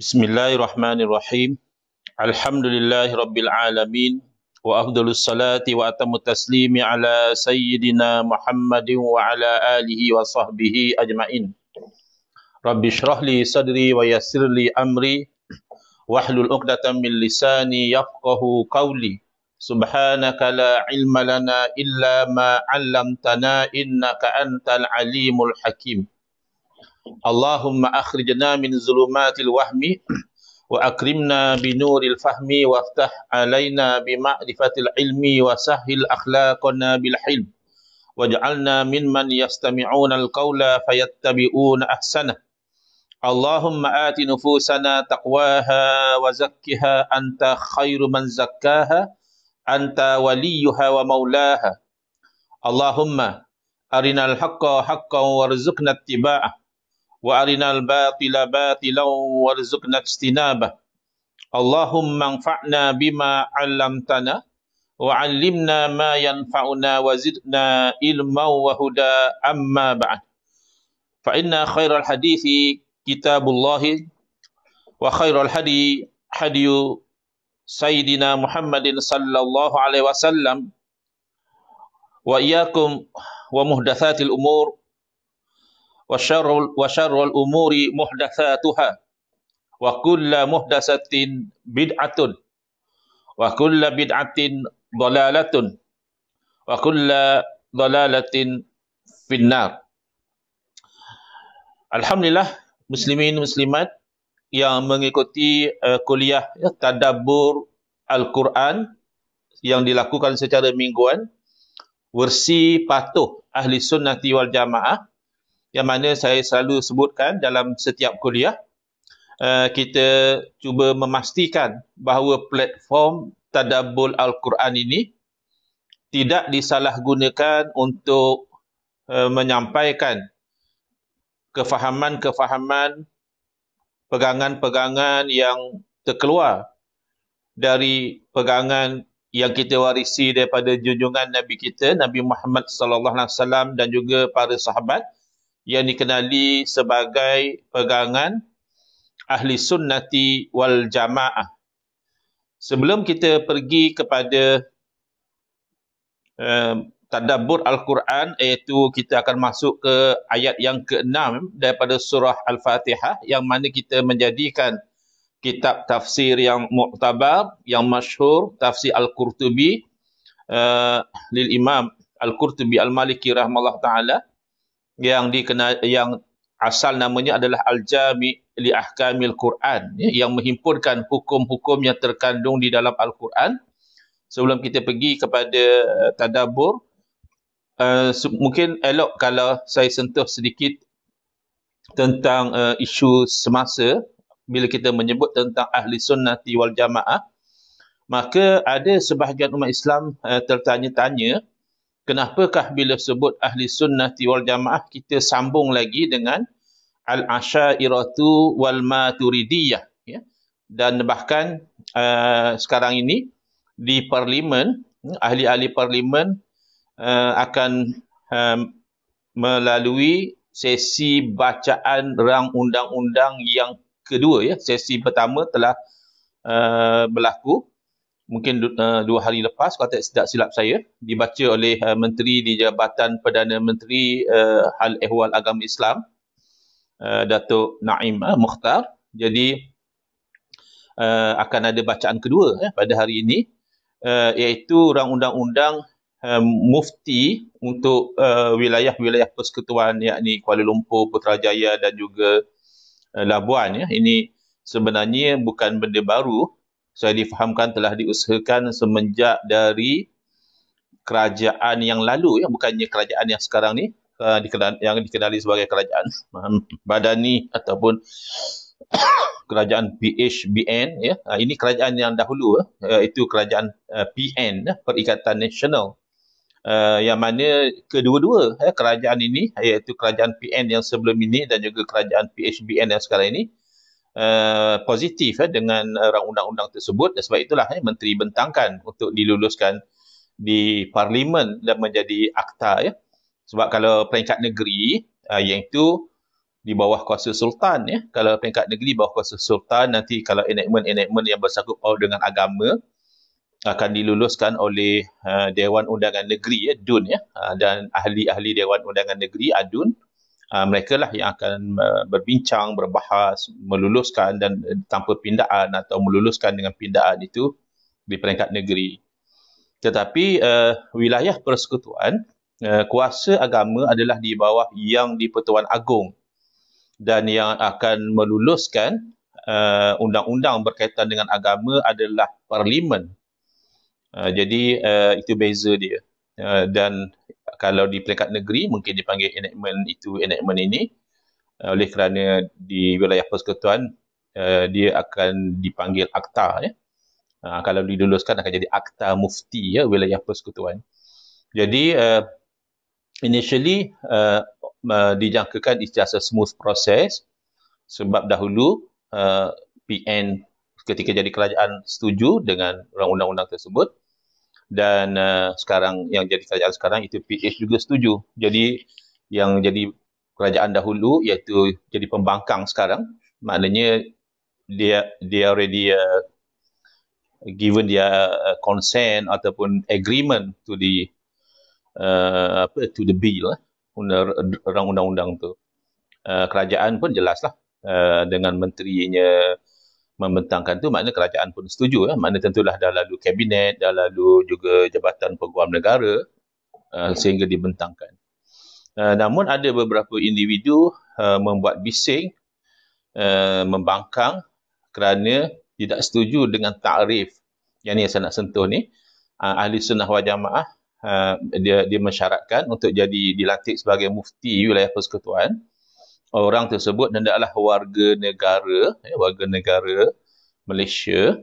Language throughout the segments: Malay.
Bismillahirrahmanirrahim. Alhamdulillahi Rabbil Alamin. Wa afdalu salati wa atamu taslimi ala Sayyidina Muhammadin wa ala alihi wa sahbihi ajma'in. Rabbi syrahli sadri wa yasirli amri. Wahlul uqdatan min lisani yafqahu qawli. Subhanaka la ilma lana illa ma allamtana innaka antal alimul hakim. اللهم أخرجنا من ظلمات الوهم وأكرمنا بنور الفهم وافتح علينا بمعرفة العلم وسهل أخلاقنا بالحلم واجعلنا ممن يستمعون القول فيتبعون أحسنه اللهم آت نفوسنا تقواها وزكها أنت خير من زكاها أنت وليها ومولاها اللهم أرنا الحق حقا وارزقنا اتباعه وأرنا الباطل باطلا وارزقنا اجتنابه اللهم انفعنا بما علمتنا وعلمنا ما ينفعنا وزدنا علما وهدى أما بعد فإن خير الحديث كتاب الله وخير الهدي هدي سيدنا محمد صلى الله عليه وسلم وإياكم ومحدثات الأمور وشرل وشر الأمور محدثاتها وكل محدثة بدعة وكل بدعة ضلالة وكل ضلالة في النار الحمد Alhamdulillah Muslimin Muslimat yang mengikuti uh, kuliah ya, tadabbur al-Quran yang dilakukan secara mingguan versi patuh ahli sunnati wal jamaah yang mana saya selalu sebutkan dalam setiap kuliah uh, kita cuba memastikan bahawa platform tadabbur al-Quran ini tidak disalahgunakan untuk uh, menyampaikan kefahaman-kefahaman pegangan-pegangan yang terkeluar dari pegangan yang kita warisi daripada junjungan Nabi kita Nabi Muhammad sallallahu alaihi wasallam dan juga para sahabat yang dikenali sebagai pegangan ahli sunnati wal jamaah. Sebelum kita pergi kepada um, tadabbur al-Quran iaitu kita akan masuk ke ayat yang ke-6 daripada surah al-Fatihah yang mana kita menjadikan kitab tafsir yang muktabar yang masyhur tafsir al-Qurtubi uh, lil Imam al-Qurtubi al-Maliki rahimallahu taala uh, yang dikenal yang asal namanya adalah Al-Jami li Ahkamil Quran ya, yang menghimpunkan hukum-hukum yang terkandung di dalam Al-Quran. Sebelum kita pergi kepada uh, tadabbur uh, mungkin elok kalau saya sentuh sedikit tentang uh, isu semasa bila kita menyebut tentang ahli sunnati wal jamaah maka ada sebahagian umat Islam uh, tertanya-tanya kenapakah bila sebut ahli sunnah wal jamaah kita sambung lagi dengan al-asyairatu wal maturidiyah ya dan bahkan uh, sekarang ini di parlimen ya, ahli-ahli parlimen uh, akan um, melalui sesi bacaan rang undang-undang yang kedua ya sesi pertama telah uh, berlaku mungkin uh, dua hari lepas kalau tak silap, silap saya dibaca oleh uh, menteri di jabatan perdana menteri uh, hal ehwal agama Islam uh, Datuk Naim uh, Mukhtar jadi uh, akan ada bacaan kedua eh, pada hari ini uh, iaitu rang undang-undang uh, mufti untuk uh, wilayah-wilayah persekutuan yakni Kuala Lumpur, Putrajaya dan juga uh, Labuan ya ini sebenarnya bukan benda baru saya difahamkan telah diusahakan semenjak dari kerajaan yang lalu yang bukannya kerajaan yang sekarang ni uh, yang dikenali sebagai kerajaan um, badani ataupun kerajaan PHBN ya uh, ini kerajaan yang dahulu uh, itu kerajaan uh, PN Perikatan Nasional uh, yang mana kedua-dua uh, kerajaan ini iaitu kerajaan PN yang sebelum ini dan juga kerajaan PHBN yang sekarang ini uh, positif eh, dengan uh, undang-undang tersebut dan sebab itulah eh, menteri bentangkan untuk diluluskan di parlimen dan menjadi akta ya eh. sebab kalau peringkat negeri uh, yang itu di bawah kuasa sultan ya eh. kalau peringkat negeri bawah kuasa sultan nanti kalau enactment-enactment yang bersangkut paut dengan agama akan diluluskan oleh uh, Dewan Undangan Negeri ya DUN ya uh, dan ahli-ahli Dewan Undangan Negeri ADUN ah, uh, mereka lah yang akan uh, berbincang, berbahas, meluluskan dan uh, tanpa pindaan atau meluluskan dengan pindaan itu di peringkat negeri. Tetapi uh, wilayah persekutuan, uh, kuasa agama adalah di bawah yang di-Pertuan Agong dan yang akan meluluskan uh, undang-undang berkaitan dengan agama adalah Parlimen. Uh, jadi uh, itu beza dia. Uh, dan kalau di peringkat negeri mungkin dipanggil enactment itu enactment ini uh, oleh kerana di wilayah persekutuan uh, dia akan dipanggil akta ya. Uh, kalau diluluskan akan jadi akta mufti ya wilayah persekutuan. Jadi uh, initially uh, uh, dijangkakan it's just a smooth process sebab dahulu uh, PN ketika jadi kerajaan setuju dengan undang-undang tersebut dan uh, sekarang yang jadi kerajaan sekarang itu PH juga setuju. Jadi yang jadi kerajaan dahulu iaitu jadi pembangkang sekarang maknanya dia dia already uh, given dia uh, consent ataupun agreement to the uh, apa to the bill undang-undang tu. Uh, kerajaan pun jelaslah uh, dengan menterinya membentangkan tu maknanya kerajaan pun setuju ya. Maknanya tentulah dah lalu kabinet, dah lalu juga jabatan peguam negara uh, sehingga dibentangkan. Uh, namun ada beberapa individu uh, membuat bising, uh, membangkang kerana tidak setuju dengan takrif yang ni saya nak sentuh ni. Uh, Ahli sunnah wal jamaah uh, dia, dia mensyaratkan untuk jadi dilantik sebagai mufti wilayah persekutuan orang tersebut dan adalah warga negara, ya, warga negara Malaysia,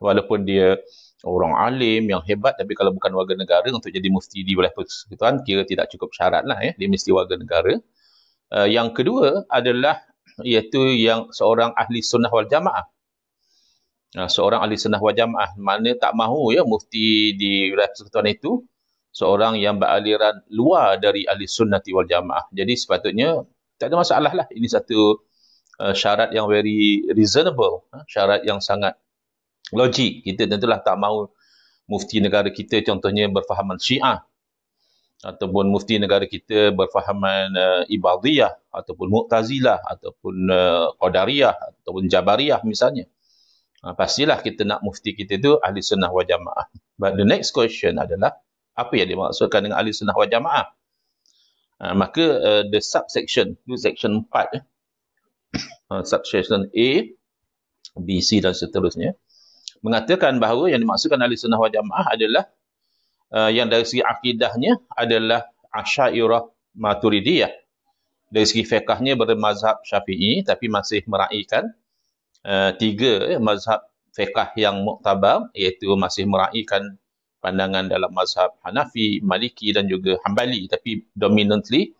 walaupun dia orang alim yang hebat, tapi kalau bukan warga negara untuk jadi mufti di wilayah persekutuan, kira tidak cukup syarat lah, ya. dia mesti warga negara. Uh, yang kedua adalah iaitu yang seorang ahli sunnah wal jamaah. Uh, seorang ahli sunnah wal jamaah, mana tak mahu ya mufti di wilayah persekutuan itu, seorang yang beraliran luar dari ahli sunnah wal jamaah. Jadi sepatutnya tak ada masalah lah. Ini satu uh, syarat yang very reasonable, uh, syarat yang sangat logik. Kita tentulah tak mahu mufti negara kita contohnya berfahaman syiah ataupun mufti negara kita berfahaman uh, ibadiyah ataupun mu'tazilah ataupun uh, qadariyah ataupun jabariyah misalnya. Uh, pastilah kita nak mufti kita tu ahli sunnah wal But the next question adalah apa yang dimaksudkan dengan ahli sunnah wal uh, maka uh, the subsection itu section 4 eh. uh, subsection A B, C dan seterusnya mengatakan bahawa yang dimaksudkan ahli sunnah wal jamaah adalah uh, yang dari segi akidahnya adalah asyairah maturidiyah dari segi fiqahnya bermazhab syafi'i tapi masih meraihkan uh, tiga eh, mazhab fiqah yang muktabar iaitu masih meraihkan pandangan dalam mazhab Hanafi, Maliki dan juga Hanbali tapi dominantly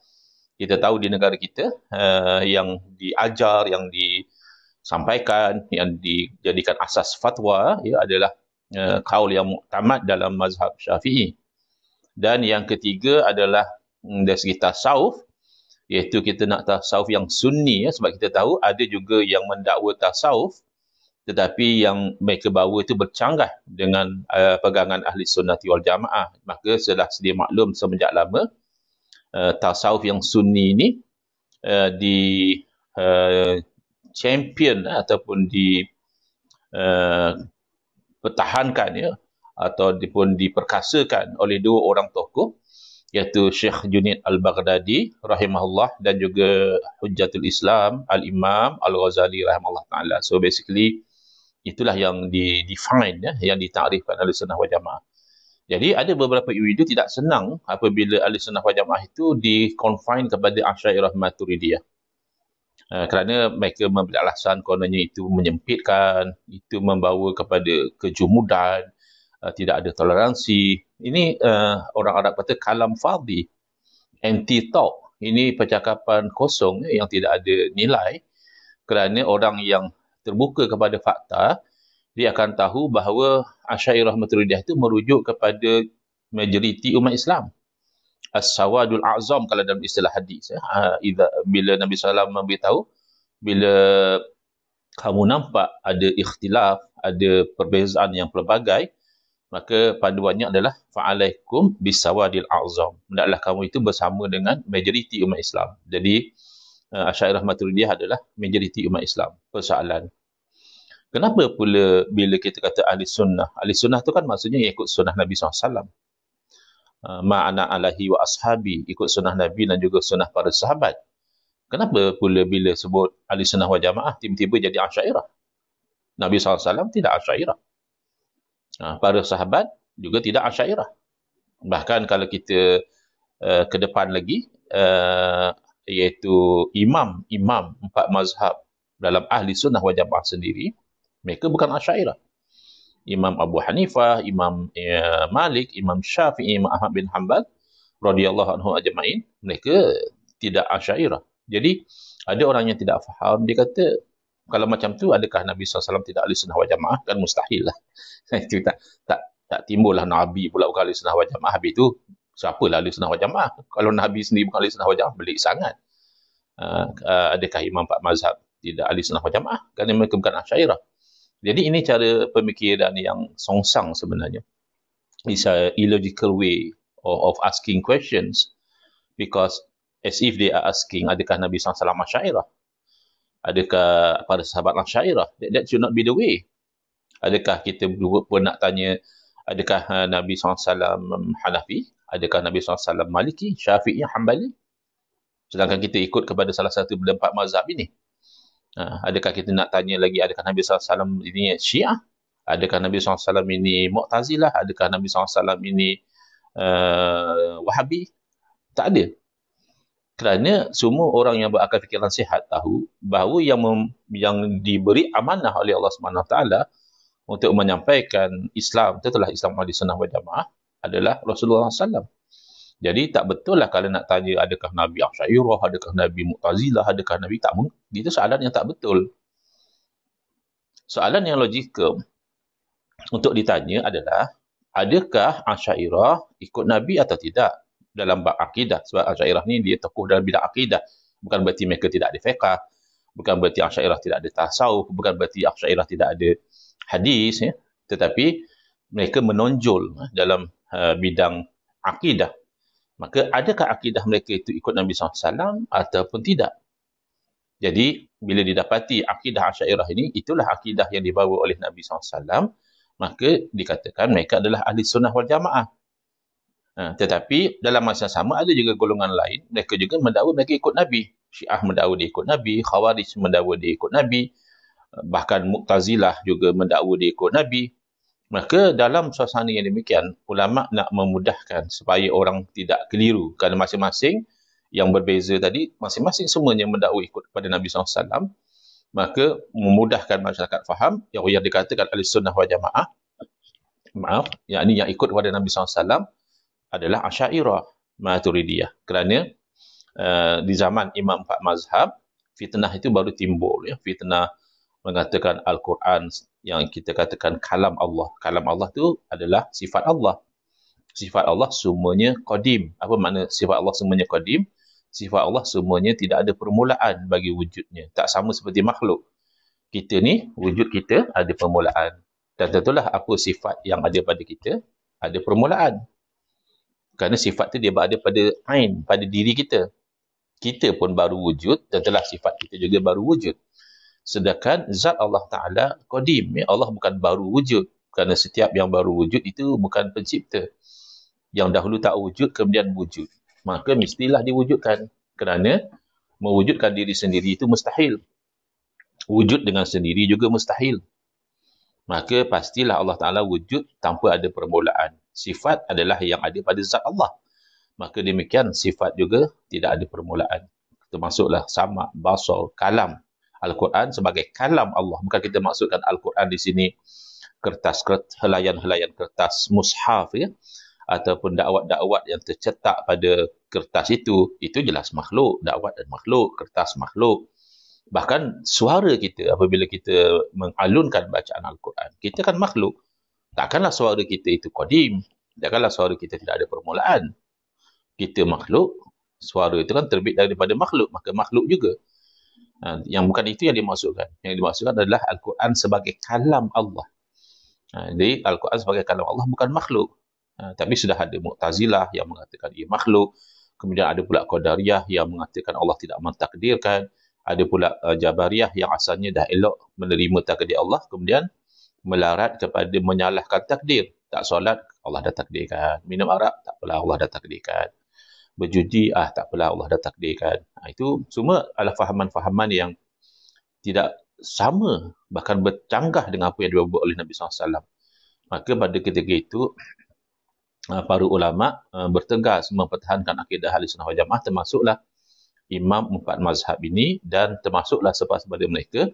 kita tahu di negara kita uh, yang diajar, yang disampaikan, yang dijadikan asas fatwa ya adalah uh, kaul yang muktamad dalam mazhab Syafi'i. Dan yang ketiga adalah um, dari segi tasawuf iaitu kita nak tasawuf yang sunni ya sebab kita tahu ada juga yang mendakwa tasawuf tetapi yang mereka bawa itu bercanggah dengan uh, pegangan ahli sunnati wal jamaah maka setelah sedia maklum semenjak lama uh, tasawuf yang sunni ini uh, di uh, champion ataupun di uh, pertahankan ya atau dipun diperkasakan oleh dua orang tokoh iaitu Syekh Junid Al-Baghdadi rahimahullah dan juga Hujjatul Islam Al-Imam Al-Ghazali rahimahullah taala. So basically Itulah yang di define ya, yang ditakrifkan oleh sunnah wal jamaah. Jadi ada beberapa individu tidak senang apabila ahli sunnah wal jamaah itu di confine kepada Asy'ariyah Maturidiyah. Uh, kerana mereka membeli alasan kononnya itu menyempitkan, itu membawa kepada kejumudan, uh, eh, tidak ada toleransi. Ini uh, orang Arab kata kalam fadhi, anti talk. Ini percakapan kosong yang tidak ada nilai kerana orang yang terbuka kepada fakta, dia akan tahu bahawa Asyairah Maturidiyah itu merujuk kepada majoriti umat Islam. As-sawadul azam kalau dalam istilah hadis. Ya. Ha, idha, bila Nabi SAW memberitahu, bila kamu nampak ada ikhtilaf, ada perbezaan yang pelbagai, maka paduannya adalah fa'alaikum bisawadil azam. Tidaklah kamu itu bersama dengan majoriti umat Islam. Jadi, uh, Asyairah Maturidiyah adalah majoriti umat Islam. Persoalan. Kenapa pula bila kita kata ahli sunnah? Ahli sunnah tu kan maksudnya ikut sunnah Nabi SAW. Uh, eh, Ma'ana alahi wa ashabi. Ikut sunnah Nabi dan juga sunnah para sahabat. Kenapa pula bila sebut ahli sunnah wa jamaah, tiba-tiba jadi asyairah? Nabi SAW tidak asyairah. Uh, para sahabat juga tidak asyairah. Bahkan kalau kita uh, ke depan lagi, iaitu imam imam empat mazhab dalam ahli sunnah wajah jamaah sendiri mereka bukan asyairah imam Abu Hanifah imam ya, Malik imam Syafi'i imam Ahmad bin Hanbal radhiyallahu anhu ajmain mereka tidak asyairah jadi ada orang yang tidak faham dia kata kalau macam tu adakah Nabi SAW tidak ahli sunnah wajah jamaah kan mustahil lah tak tak tak timbul lah Nabi pula bukan ahli sunnah wajah jamaah habis tu siapa lalu sunnah wal jamaah kalau nabi sendiri bukan ahli sunnah wal jamaah belik sangat uh, uh, adakah imam empat mazhab tidak ahli sunnah wal jamaah kerana mereka bukan asyairah jadi ini cara pemikiran yang songsang sebenarnya is a illogical way of, asking questions because as if they are asking adakah nabi sallallahu alaihi wasallam asyairah adakah para sahabat asyairah lah that, that should not be the way adakah kita juga pun nak tanya adakah uh, Nabi SAW um, Hanafi Adakah Nabi SAW maliki, syafi'i, hambali? Sedangkan kita ikut kepada salah satu empat mazhab ini. Ha, adakah kita nak tanya lagi adakah Nabi SAW ini syiah? Adakah Nabi SAW ini mu'tazilah? Adakah Nabi SAW ini uh, wahabi? Tak ada. Kerana semua orang yang berakal fikiran sihat tahu bahawa yang, yang diberi amanah oleh Allah SWT untuk menyampaikan Islam, itu telah Islam al sunnah wa jamaah, adalah Rasulullah SAW. Jadi tak betul lah kalau nak tanya adakah Nabi Asyairah, adakah Nabi Mu'tazilah, adakah Nabi tak mungkin. Itu soalan yang tak betul. Soalan yang logikal untuk ditanya adalah adakah Asyairah ikut Nabi atau tidak dalam bab akidah. Sebab Asyairah ni dia tokoh dalam bidang akidah. Bukan berarti mereka tidak ada fiqah. Bukan berarti Asyairah tidak ada tasawuf. Bukan berarti Asyairah tidak ada hadis. Ya. Tetapi mereka menonjol ya, dalam uh, bidang akidah. Maka adakah akidah mereka itu ikut Nabi SAW ataupun tidak? Jadi, bila didapati akidah Asyairah ini, itulah akidah yang dibawa oleh Nabi SAW, maka dikatakan mereka adalah ahli sunnah wal jamaah. Ha, tetapi, dalam masa sama ada juga golongan lain, mereka juga mendakwa mereka ikut Nabi. Syiah mendakwa dia ikut Nabi, Khawarij mendakwa dia ikut Nabi, bahkan Muqtazilah juga mendakwa dia ikut Nabi. Maka dalam suasana yang demikian, ulama nak memudahkan supaya orang tidak keliru kerana masing-masing yang berbeza tadi, masing-masing semuanya mendakwa ikut kepada Nabi SAW. Maka memudahkan masyarakat faham yang yang dikatakan ahli sunnah wal jamaah. Maaf, yang ini yang ikut kepada Nabi SAW adalah Asyairah Maturidiyah. Kerana uh, di zaman Imam Empat Mazhab, fitnah itu baru timbul. Ya. Fitnah mengatakan Al-Quran yang kita katakan kalam Allah. Kalam Allah tu adalah sifat Allah. Sifat Allah semuanya qadim. Apa makna sifat Allah semuanya qadim? Sifat Allah semuanya tidak ada permulaan bagi wujudnya. Tak sama seperti makhluk. Kita ni, wujud kita ada permulaan. Dan tentulah apa sifat yang ada pada kita, ada permulaan. Kerana sifat tu dia berada pada ain, pada diri kita. Kita pun baru wujud, tentulah sifat kita juga baru wujud. Sedangkan zat Allah Ta'ala Qadim. Ya, Allah bukan baru wujud. Kerana setiap yang baru wujud itu bukan pencipta. Yang dahulu tak wujud kemudian wujud. Maka mestilah diwujudkan. Kerana mewujudkan diri sendiri itu mustahil. Wujud dengan sendiri juga mustahil. Maka pastilah Allah Ta'ala wujud tanpa ada permulaan. Sifat adalah yang ada pada zat Allah. Maka demikian sifat juga tidak ada permulaan. Termasuklah sama, basal kalam, Al-Quran sebagai kalam Allah. Bukan kita maksudkan Al-Quran di sini kertas, kertas helayan-helayan kertas mushaf ya. Ataupun dakwat-dakwat yang tercetak pada kertas itu, itu jelas makhluk. Dakwat dan makhluk, kertas makhluk. Bahkan suara kita apabila kita mengalunkan bacaan Al-Quran, kita kan makhluk. Takkanlah suara kita itu kodim. Takkanlah suara kita tidak ada permulaan. Kita makhluk, suara itu kan terbit daripada makhluk. Maka makhluk juga. Ha, yang bukan itu yang dimaksudkan. Yang dimaksudkan adalah Al-Quran sebagai kalam Allah. Ha, jadi Al-Quran sebagai kalam Allah bukan makhluk. Ha, tapi sudah ada Mu'tazilah yang mengatakan ia makhluk. Kemudian ada pula Qadariyah yang mengatakan Allah tidak mentakdirkan. Ada pula uh, Jabariyah yang asalnya dah elok menerima takdir Allah. Kemudian melarat kepada menyalahkan takdir. Tak solat, Allah dah takdirkan. Minum arak, tak pula Allah dah takdirkan berjudi ah tak apalah Allah dah takdirkan. Ha, itu semua adalah fahaman-fahaman yang tidak sama bahkan bercanggah dengan apa yang dibawa oleh Nabi SAW. Maka pada ketika itu ah, para ulama ah, bertegas mempertahankan akidah ahli sunnah wal jamaah termasuklah imam empat mazhab ini dan termasuklah sepas pada mereka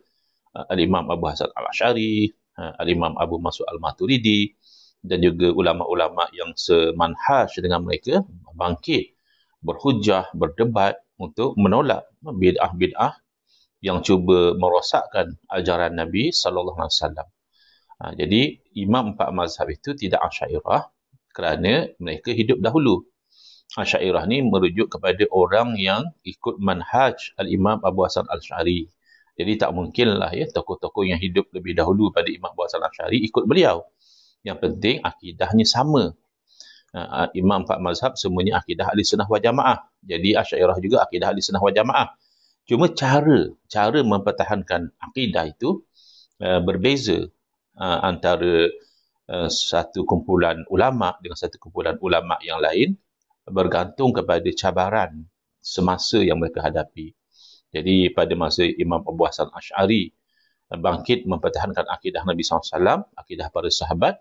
al-imam Abu Hasan al-Asy'ari, al-imam Abu Mas'ud al-Maturidi dan juga ulama-ulama yang semanhaj dengan mereka bangkit berhujah, berdebat untuk menolak bid'ah-bid'ah yang cuba merosakkan ajaran Nabi sallallahu alaihi wasallam. Ha, jadi imam empat mazhab itu tidak asy'ariyah kerana mereka hidup dahulu. Asy'ariyah ni merujuk kepada orang yang ikut manhaj al-Imam Abu Hasan Al-Asy'ari. Jadi tak mungkinlah ya tokoh-tokoh yang hidup lebih dahulu pada Imam Abu Hasan Al-Asy'ari ikut beliau. Yang penting akidahnya sama uh, imam empat mazhab semuanya akidah ahli sunnah wal jamaah. Jadi Asy'ariyah juga akidah ahli sunnah wal jamaah. Cuma cara cara mempertahankan akidah itu uh, berbeza uh, antara uh, satu kumpulan ulama dengan satu kumpulan ulama yang lain bergantung kepada cabaran semasa yang mereka hadapi. Jadi pada masa Imam Abu Hasan Ash'ari bangkit mempertahankan akidah Nabi SAW, akidah para sahabat,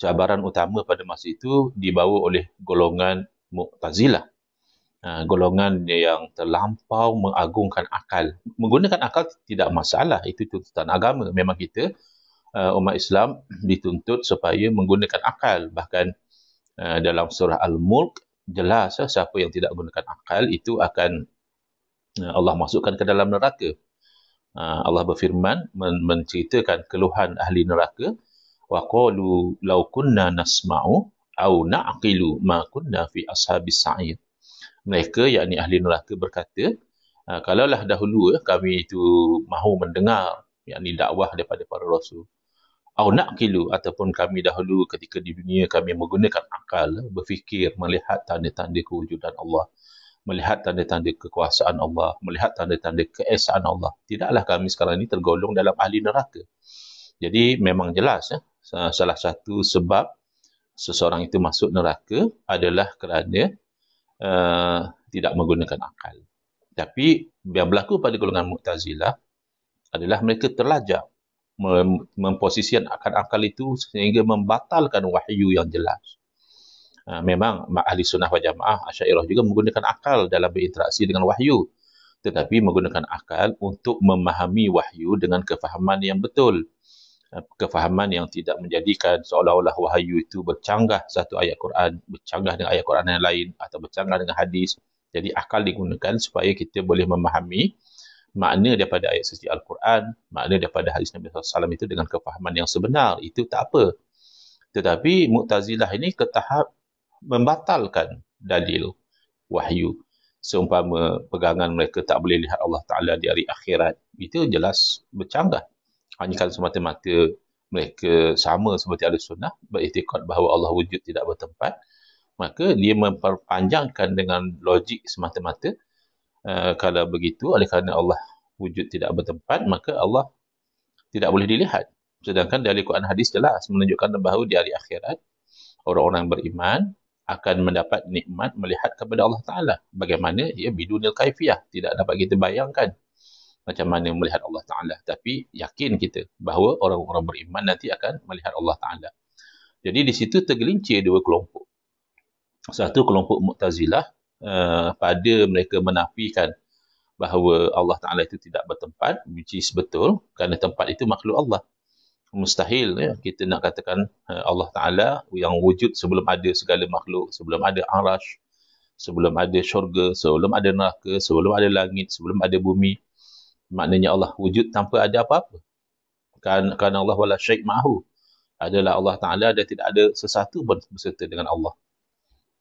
cabaran utama pada masa itu dibawa oleh golongan Mu'tazilah. Uh, golongan yang terlampau mengagungkan akal. Menggunakan akal tidak masalah. Itu tuntutan agama. Memang kita uh, umat Islam dituntut supaya menggunakan akal. Bahkan uh, dalam surah Al-Mulk jelas uh, siapa yang tidak gunakan akal itu akan Allah masukkan ke dalam neraka. Allah berfirman menceritakan keluhan ahli neraka wa qalu law kunna nasma'u au na'qilu ma kunna fi ashabis sa'ir mereka yakni ahli neraka berkata ha, kalaulah dahulu eh, kami itu mahu mendengar yakni dakwah daripada para rasul au na'qilu ataupun kami dahulu ketika di dunia kami menggunakan akal berfikir melihat tanda-tanda kewujudan Allah melihat tanda-tanda kekuasaan Allah melihat tanda-tanda keesaan Allah tidaklah kami sekarang ini tergolong dalam ahli neraka jadi memang jelas ya, salah satu sebab seseorang itu masuk neraka adalah kerana uh, tidak menggunakan akal. Tapi yang berlaku pada golongan Mu'tazilah adalah mereka terlajak mem- memposisikan akal-akal itu sehingga membatalkan wahyu yang jelas. Uh, memang ahli sunnah wa jamaah Asyairah juga menggunakan akal dalam berinteraksi dengan wahyu. Tetapi menggunakan akal untuk memahami wahyu dengan kefahaman yang betul. Eh, kefahaman yang tidak menjadikan seolah-olah wahyu itu bercanggah satu ayat Quran, bercanggah dengan ayat Quran yang lain atau bercanggah dengan hadis. Jadi akal digunakan supaya kita boleh memahami makna daripada ayat suci Al-Quran, makna daripada hadis Nabi SAW itu dengan kefahaman yang sebenar. Itu tak apa. Tetapi Mu'tazilah ini ke tahap membatalkan dalil wahyu. Seumpama pegangan mereka tak boleh lihat Allah Ta'ala di hari akhirat. Itu jelas bercanggah maknanya kalau semata-mata mereka sama seperti ahli sunnah beriktikad bahawa Allah wujud tidak bertempat maka dia memperpanjangkan dengan logik semata-mata uh, kalau begitu oleh kerana Allah wujud tidak bertempat maka Allah tidak boleh dilihat sedangkan dari Quran hadis jelas menunjukkan bahawa di hari akhirat orang-orang beriman akan mendapat nikmat melihat kepada Allah Ta'ala bagaimana ia bidunil kaifiyah tidak dapat kita bayangkan macam mana melihat Allah Ta'ala. Tapi yakin kita bahawa orang-orang beriman nanti akan melihat Allah Ta'ala. Jadi di situ tergelincir dua kelompok. Satu kelompok Mu'tazilah uh, pada mereka menafikan bahawa Allah Ta'ala itu tidak bertempat, which is betul kerana tempat itu makhluk Allah. Mustahil ya, kita nak katakan uh, Allah Ta'ala yang wujud sebelum ada segala makhluk, sebelum ada arash, sebelum ada syurga, sebelum ada neraka, sebelum ada langit, sebelum ada bumi maknanya Allah wujud tanpa ada apa-apa kan kan Allah wala syai ma'hu adalah Allah Taala dan tidak ada sesuatu pun berserta dengan Allah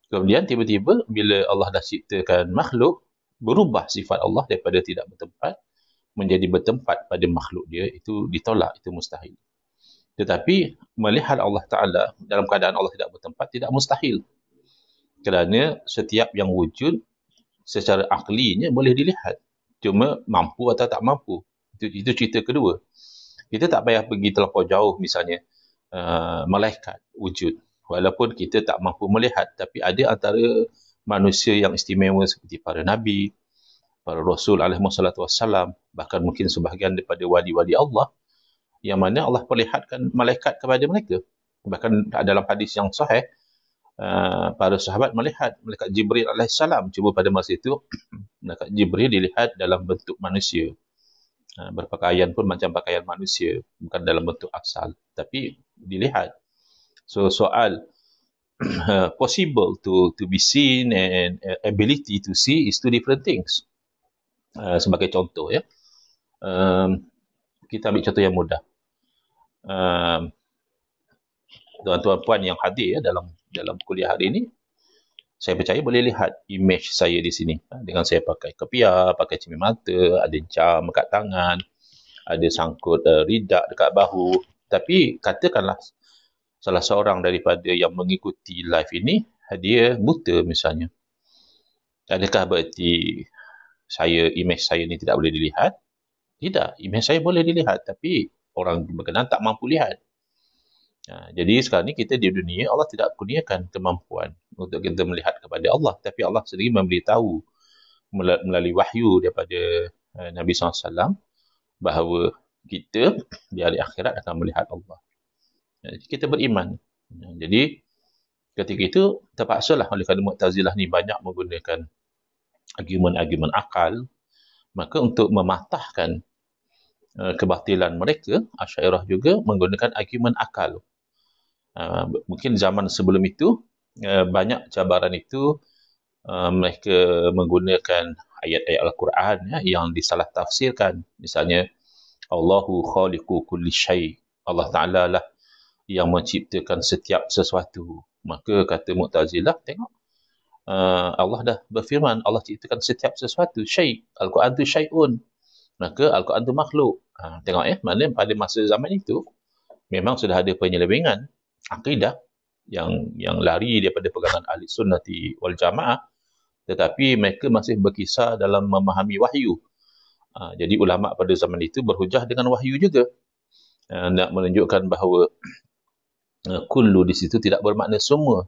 kemudian tiba-tiba bila Allah dah ciptakan makhluk berubah sifat Allah daripada tidak bertempat menjadi bertempat pada makhluk dia itu ditolak itu mustahil tetapi melihat Allah Taala dalam keadaan Allah tidak bertempat tidak mustahil kerana setiap yang wujud secara aklinya boleh dilihat cuma mampu atau tak mampu itu, itu cerita kedua kita tak payah pergi terlalu jauh misalnya uh, malaikat wujud walaupun kita tak mampu melihat tapi ada antara manusia yang istimewa seperti para nabi para rasul alaihi bahkan mungkin sebahagian daripada wali-wali Allah yang mana Allah perlihatkan malaikat kepada mereka bahkan dalam hadis yang sahih Ah, para sahabat melihat malaikat Jibril alaihissalam cuba pada masa itu malaikat Jibril dilihat dalam bentuk manusia uh, berpakaian pun macam pakaian manusia bukan dalam bentuk asal tapi dilihat so soal uh, possible to to be seen and uh, ability to see is two different things uh, sebagai contoh ya um, kita ambil contoh yang mudah um, tuan-tuan puan yang hadir ya, dalam dalam kuliah hari ini saya percaya boleh lihat image saya di sini ha, dengan saya pakai kepiah, pakai cermin mata, ada jam dekat tangan, ada sangkut uh, ridak dekat bahu. Tapi katakanlah salah seorang daripada yang mengikuti live ini dia buta misalnya. Adakah bererti saya image saya ini tidak boleh dilihat? Tidak, image saya boleh dilihat tapi orang berkenan tak mampu lihat. Ha, jadi sekarang ni kita di dunia Allah tidak kurniakan kemampuan untuk kita melihat kepada Allah tapi Allah sendiri memberitahu melalui wahyu daripada uh, Nabi SAW bahawa kita di hari akhirat akan melihat Allah. Ha, jadi kita beriman. Ha, jadi ketika itu terpaksalah oleh kerana Mu'tazilah ni banyak menggunakan argumen-argumen akal maka untuk mematahkan uh, kebatilan mereka Asyairah juga menggunakan argumen akal. Ah, mungkin zaman sebelum itu uh, banyak cabaran itu uh, mereka menggunakan ayat-ayat Al-Quran ya, yang disalah tafsirkan misalnya Allahu khaliqu kulli syai Allah Ta'ala lah yang menciptakan setiap sesuatu maka kata Mu'tazilah tengok uh, Allah dah berfirman Allah ciptakan setiap sesuatu syai Al-Quran tu syai'un maka Al-Quran tu makhluk ha, tengok ya mana pada masa zaman itu memang sudah ada penyelewengan akidah yang yang lari daripada pegangan ahli sunnati wal jamaah tetapi mereka masih berkisah dalam memahami wahyu ha, jadi ulama pada zaman itu berhujah dengan wahyu juga ha, nak menunjukkan bahawa ha, kullu di situ tidak bermakna semua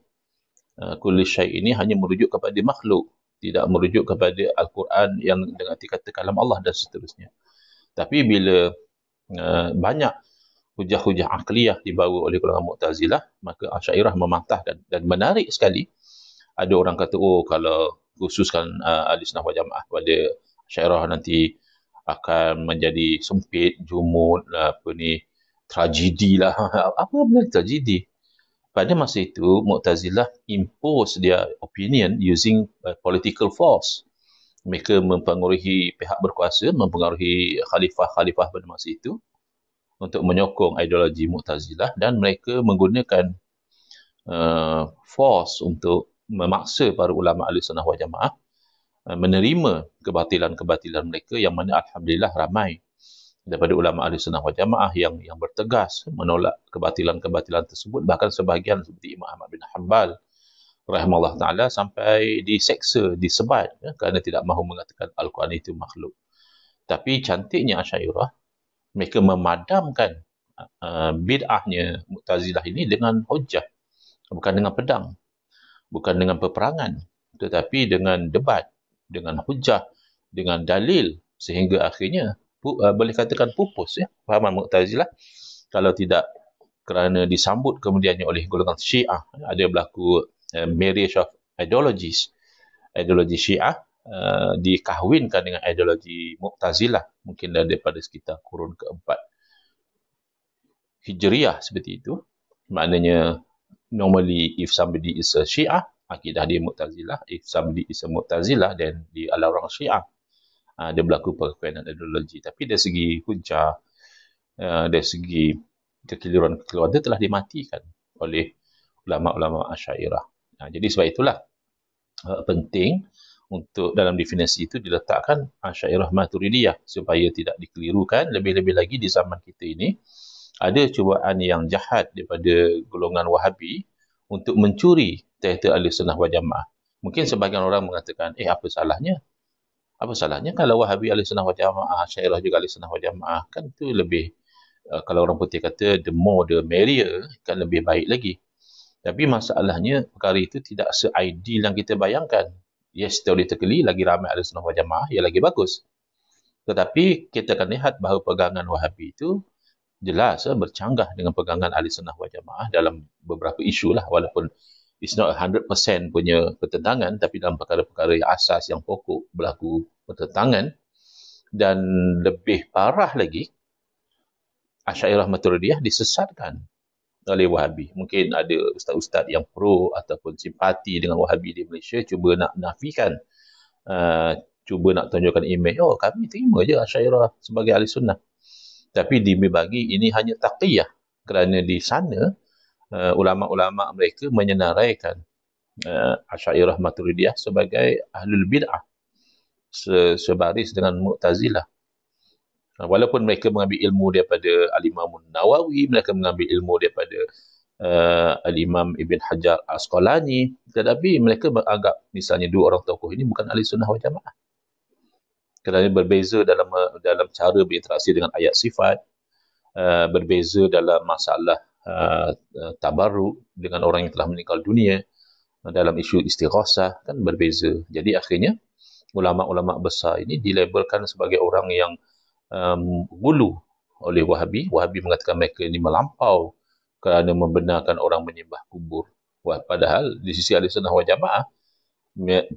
ha, kullu syai ini hanya merujuk kepada makhluk tidak merujuk kepada al-Quran yang dengan dikatakan kalam Allah dan seterusnya tapi bila ha, banyak hujah-hujah akliyah dibawa oleh kalangan Mu'tazilah, maka Asyairah memantahkan. Dan menarik sekali, ada orang kata, oh kalau khususkan uh, ahli sunnah wa pada Asyairah nanti akan menjadi sempit, jumut, apa ni, tragedi lah. apa benda tragedi? Pada masa itu, Mu'tazilah impose dia opinion using uh, political force. Mereka mempengaruhi pihak berkuasa, mempengaruhi khalifah-khalifah pada masa itu untuk menyokong ideologi Mu'tazilah dan mereka menggunakan uh, force untuk memaksa para ulama ahli sunnah wal jamaah uh, menerima kebatilan-kebatilan mereka yang mana Alhamdulillah ramai daripada ulama ahli sunnah wal jamaah yang yang bertegas menolak kebatilan-kebatilan tersebut bahkan sebahagian seperti Imam Ahmad bin Hanbal rahimahullah ta'ala sampai diseksa, disebat ya, kerana tidak mahu mengatakan Al-Quran itu makhluk tapi cantiknya Asyairah mereka memadamkan uh, bid'ahnya Mu'tazilah ini dengan hujah bukan dengan pedang bukan dengan peperangan tetapi dengan debat dengan hujah dengan dalil sehingga akhirnya pu, uh, boleh katakan pupus ya fahaman Mu'tazilah kalau tidak kerana disambut kemudiannya oleh golongan Syiah ya, ada berlaku uh, marriage of ideologies ideologi Syiah Uh, dikahwinkan dengan ideologi Mu'tazilah mungkin daripada sekitar kurun keempat Hijriah seperti itu maknanya normally if somebody is a Syiah akidah dia Mu'tazilah if somebody is a Mu'tazilah then dia adalah orang Syiah uh, dia berlaku perkenaan ideologi tapi dari segi hujah uh, dari segi kekeliruan keluarga telah dimatikan oleh ulama-ulama Asyairah uh, jadi sebab itulah uh, penting untuk dalam definisi itu diletakkan syairah maturidiyah supaya tidak dikelirukan lebih-lebih lagi di zaman kita ini ada cubaan yang jahat daripada golongan wahabi untuk mencuri teater ahli sunnah wal jamaah mungkin sebahagian orang mengatakan eh apa salahnya apa salahnya kalau wahabi ahli sunnah wal jamaah syairah juga ahli sunnah wal jamaah kan itu lebih uh, kalau orang putih kata the more the merrier kan lebih baik lagi tapi masalahnya perkara itu tidak seideal yang kita bayangkan yes theoretically lagi ramai ahli sunnah wal jamaah ia lagi bagus tetapi kita akan lihat bahawa pegangan wahabi itu jelas eh, bercanggah dengan pegangan ahli sunnah wal jamaah dalam beberapa isu lah walaupun it's not 100% punya pertentangan tapi dalam perkara-perkara yang asas yang pokok berlaku pertentangan dan lebih parah lagi Asyairah Maturidiyah disesatkan oleh Wahabi. Mungkin ada ustaz-ustaz yang pro ataupun simpati dengan Wahabi di Malaysia cuba nak nafikan uh, cuba nak tunjukkan imej oh kami terima je Asyairah sebagai ahli sunnah. Tapi di dibagi ini hanya taqiyah kerana di sana uh, ulama-ulama mereka menyenaraikan uh, Asyairah Maturidiyah sebagai ahlul bid'ah sebaris dengan Mu'tazilah. Ha, walaupun mereka mengambil ilmu daripada al-Imam Nawawi mereka mengambil ilmu daripada uh, al-Imam Ibn Hajar al Asqalani tetapi mereka menganggap misalnya dua orang tokoh ini bukan ahli sunnah wal jamaah kerana berbeza dalam dalam cara berinteraksi dengan ayat sifat uh, berbeza dalam masalah uh, uh tabaruk dengan orang yang telah meninggal dunia uh, dalam isu istighosah kan berbeza jadi akhirnya ulama-ulama besar ini dilabelkan sebagai orang yang um, gulu oleh Wahabi. Wahabi mengatakan mereka ini melampau kerana membenarkan orang menyembah kubur. Padahal di sisi ahli sunnah wal jamaah,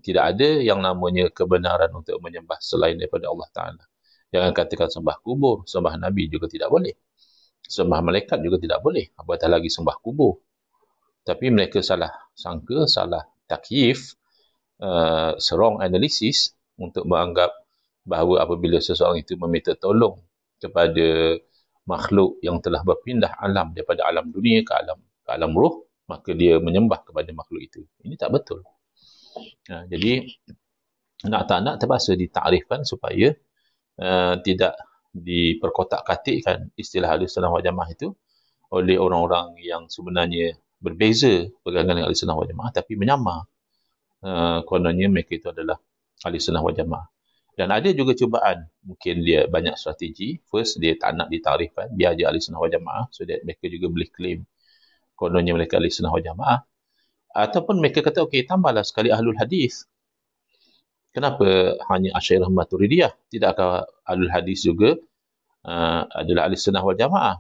tidak ada yang namanya kebenaran untuk menyembah selain daripada Allah Ta'ala. Jangan katakan sembah kubur, sembah Nabi juga tidak boleh. Sembah malaikat juga tidak boleh. Apatah lagi sembah kubur. Tapi mereka salah sangka, salah takif, uh, serong analisis untuk menganggap bahawa apabila seseorang itu meminta tolong kepada makhluk yang telah berpindah alam daripada alam dunia ke alam ke alam ruh maka dia menyembah kepada makhluk itu ini tak betul ha, jadi nak tak nak terpaksa ditakrifkan supaya uh, tidak diperkotak-katikkan istilah ahli sunnah wal jamaah itu oleh orang-orang yang sebenarnya berbeza pegangan dengan ahli sunnah wal jamaah tapi menyamar uh, kononnya mereka itu adalah ahli sunnah wal jamaah dan ada juga cubaan. Mungkin dia banyak strategi. First, dia tak nak ditarifkan. Eh. Biar je ahli sunnah wa jamaah. So, that mereka juga boleh claim. Kononnya mereka ahli sunnah wa jamaah. Ataupun mereka kata, okay tambahlah sekali ahlul hadis. Kenapa hanya Asyairah Maturidiyah? Tidakkah ahlul hadis juga uh, adalah ahli sunnah wa jamaah?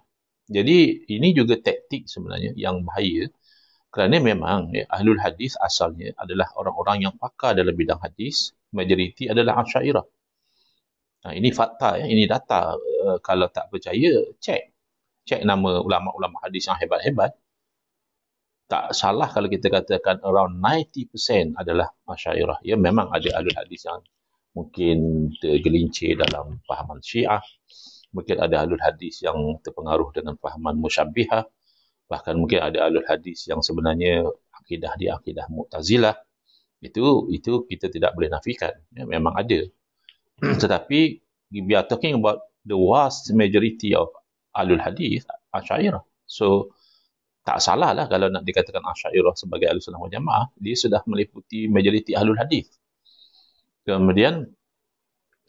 Jadi, ini juga taktik sebenarnya yang bahaya. Kerana memang ya, ahlul hadis asalnya adalah orang-orang yang pakar dalam bidang hadis majoriti adalah Asyairah. Nah, ha, ini fakta, ya. ini data. Uh, kalau tak percaya, cek. Cek nama ulama-ulama hadis yang hebat-hebat. Tak salah kalau kita katakan around 90% adalah Asyairah. Ya, memang ada alul hadis yang mungkin tergelincir dalam pahaman syiah. Mungkin ada alul hadis yang terpengaruh dengan pahaman musyabihah. Bahkan mungkin ada alul hadis yang sebenarnya akidah di akidah mu'tazilah itu itu kita tidak boleh nafikan ya, memang ada hmm. tetapi we are talking about the vast majority of alul hadis asy'ariyah so tak salah lah kalau nak dikatakan asy'ariyah sebagai alul sunnah wal jamaah dia sudah meliputi majoriti alul hadis kemudian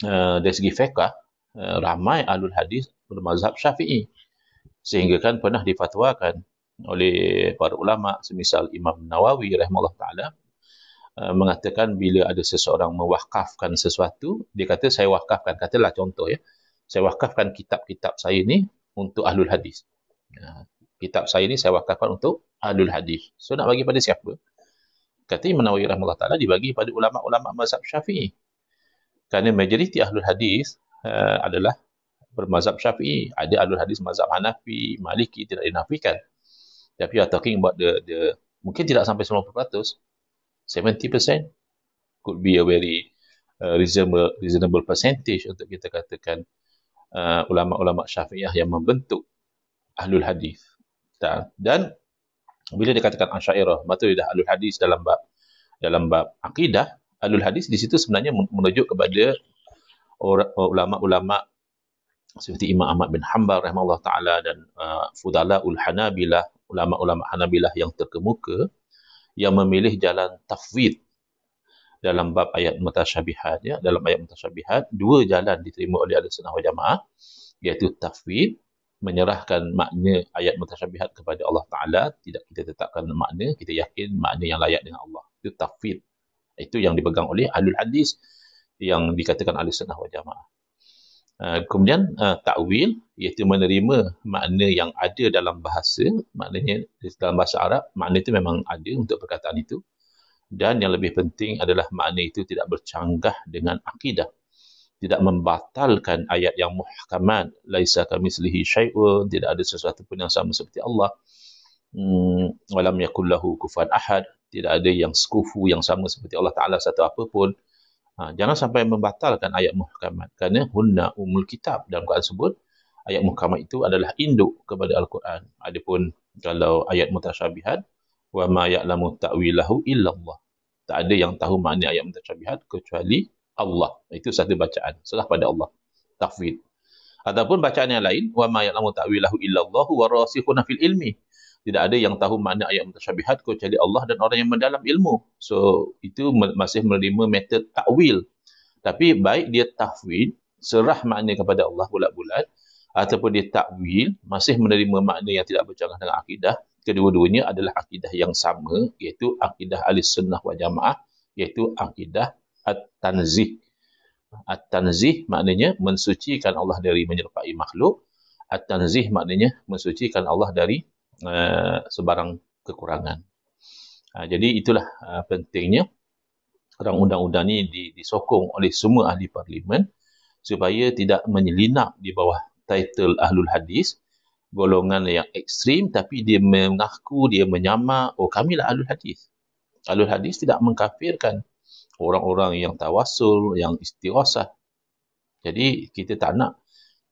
uh, dari segi fiqh eh, ramai alul hadis bermazhab syafi'i sehingga kan pernah difatwakan oleh para ulama semisal Imam Nawawi rahimahullah ta'ala Uh, mengatakan bila ada seseorang mewakafkan sesuatu, dia kata saya wakafkan, katalah contoh ya, saya wakafkan kitab-kitab saya ni untuk ahlul hadis. Kitab saya ni saya wakafkan untuk ahlul hadis. So nak bagi pada siapa? Kata Imam Nawawi rahmatullah taala dibagi pada ulama-ulama mazhab Syafi'i. Kerana majoriti ahlul hadis uh, adalah bermazhab Syafi'i. Ada ahlul hadis mazhab Hanafi, Maliki tidak dinafikan. Tapi you talking about the, the mungkin tidak sampai 90%. 70% could be a very uh, reasonable reasonable percentage untuk kita katakan uh, ulama-ulama syafi'iyah yang membentuk ahlul hadis. Dan, dan bila dia katakan asyairah, maka dia dah ahlul hadis dalam bab dalam bab akidah, ahlul hadis di situ sebenarnya merujuk kepada ulama-ulama seperti Imam Ahmad bin Hanbal rahimahullah taala dan uh, Fudala ul Hanabilah ulama-ulama Hanabilah yang terkemuka yang memilih jalan tafwid dalam bab ayat mutasyabihat ya dalam ayat mutasyabihat dua jalan diterima oleh ahli sunnah wal jamaah iaitu tafwid menyerahkan makna ayat mutasyabihat kepada Allah taala tidak kita tetapkan makna kita yakin makna yang layak dengan Allah itu tafwid itu yang dipegang oleh ahli hadis yang dikatakan ahli sunnah wal jamaah Ah, kemudian uh, takwil iaitu menerima makna yang ada dalam bahasa maknanya dalam bahasa Arab makna itu memang ada untuk perkataan itu dan yang lebih penting adalah makna itu tidak bercanggah dengan akidah tidak membatalkan ayat yang muhkamat laisa kami kamitslihi syai'un tidak ada sesuatu pun yang sama seperti Allah hmm, walam yakul lahu kufuwan ahad tidak ada yang sekufu yang sama seperti Allah taala satu apapun. Ha, jangan sampai membatalkan ayat muhkamat kerana hunna umul kitab dalam Quran sebut ayat muhkamat itu adalah induk kepada Al-Quran. Adapun kalau ayat mutasyabihat wa ma ya'lamu ta'wilahu illallah. Tak ada yang tahu makna ayat mutasyabihat kecuali Allah. Itu satu bacaan. Serah pada Allah. Tafwid. Adapun bacaan yang lain wa ma ya'lamu ta'wilahu illallah wa rasikhuna fil ilmi tidak ada yang tahu mana ayat mutasyabihat kecuali Allah dan orang yang mendalam ilmu. So itu masih menerima metod takwil. Tapi baik dia tahwid serah makna kepada Allah bulat-bulat ataupun dia takwil masih menerima makna yang tidak bercanggah dengan akidah. Kedua-duanya adalah akidah yang sama iaitu akidah ahli sunnah wal jamaah iaitu akidah at-tanzih. At-tanzih maknanya mensucikan Allah dari menyerupai makhluk. At-tanzih maknanya mensucikan Allah dari Eh, sebarang kekurangan. Uh, jadi itulah uh, pentingnya orang undang-undang ini di, disokong oleh semua ahli parlimen supaya tidak menyelinap di bawah title ahlul hadis golongan yang ekstrim tapi dia mengaku dia menyamar oh kami lah ahlul hadis. Ahlul hadis tidak mengkafirkan orang-orang yang tawasul, yang istighasah. Jadi kita tak nak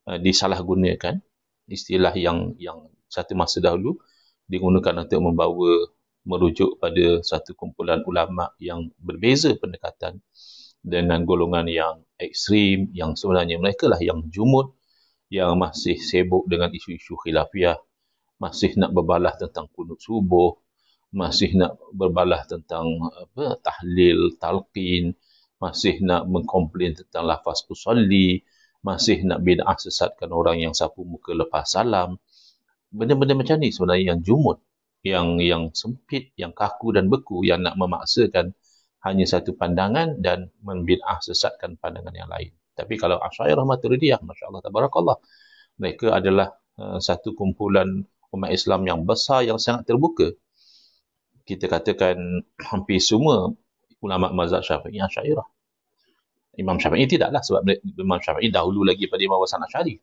uh, disalahgunakan istilah yang yang satu masa dahulu digunakan untuk membawa merujuk pada satu kumpulan ulama yang berbeza pendekatan dengan golongan yang ekstrim yang sebenarnya mereka lah yang jumud yang masih sibuk dengan isu-isu khilafiah masih nak berbalah tentang kunut subuh masih nak berbalah tentang apa, tahlil, talqin masih nak mengkomplain tentang lafaz usalli masih nak bid'ah sesatkan orang yang sapu muka lepas salam benda-benda macam ni sebenarnya yang jumut yang yang sempit yang kaku dan beku yang nak memaksakan hanya satu pandangan dan membid'ah sesatkan pandangan yang lain tapi kalau Asyairah Maturidiyah masyaAllah tabarakallah mereka adalah uh, satu kumpulan umat Islam yang besar yang sangat terbuka kita katakan hampir semua ulama mazhab Syafi'i Asy'ariyah Imam Syafi'i tidaklah sebab Imam Syafi'i dahulu lagi pada Imam Hasan Asy'ari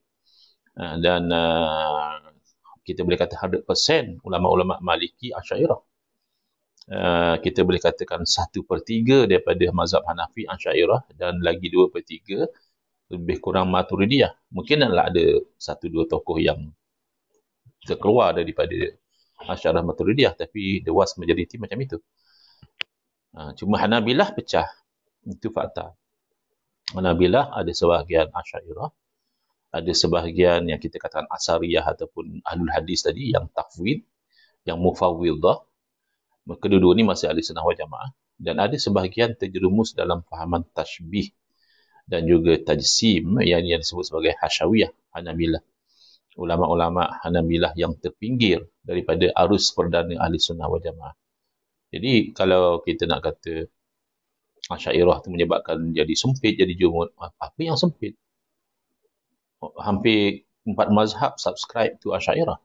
eh, dan eh, kita boleh kata 100% ulama-ulama Maliki Asy'ariyah. Uh, ah, kita boleh katakan 1/3 daripada mazhab Hanafi Asy'ariyah dan lagi 2/3 lebih kurang Maturidiyah. Mungkin lah ada 1 2 tokoh yang terkeluar daripada Asy'ariyah Maturidiyah tapi the vast majority macam itu. Uh, cuma Hanabilah pecah. Itu fakta. Hanabilah ada sebahagian Asy'ariyah ada sebahagian yang kita katakan asariyah ataupun ahlul hadis tadi yang takwid yang mufawwidah kedua-dua ni masih ahli sunnah wal jamaah dan ada sebahagian terjerumus dalam fahaman tashbih dan juga tajsim yang yang disebut sebagai hasyawiyah hanabilah ulama-ulama hanabilah yang terpinggir daripada arus perdana ahli sunnah wal jamaah jadi kalau kita nak kata Asyairah itu menyebabkan jadi sempit, jadi jumut. Apa yang sempit? hampir empat mazhab subscribe to Asyairah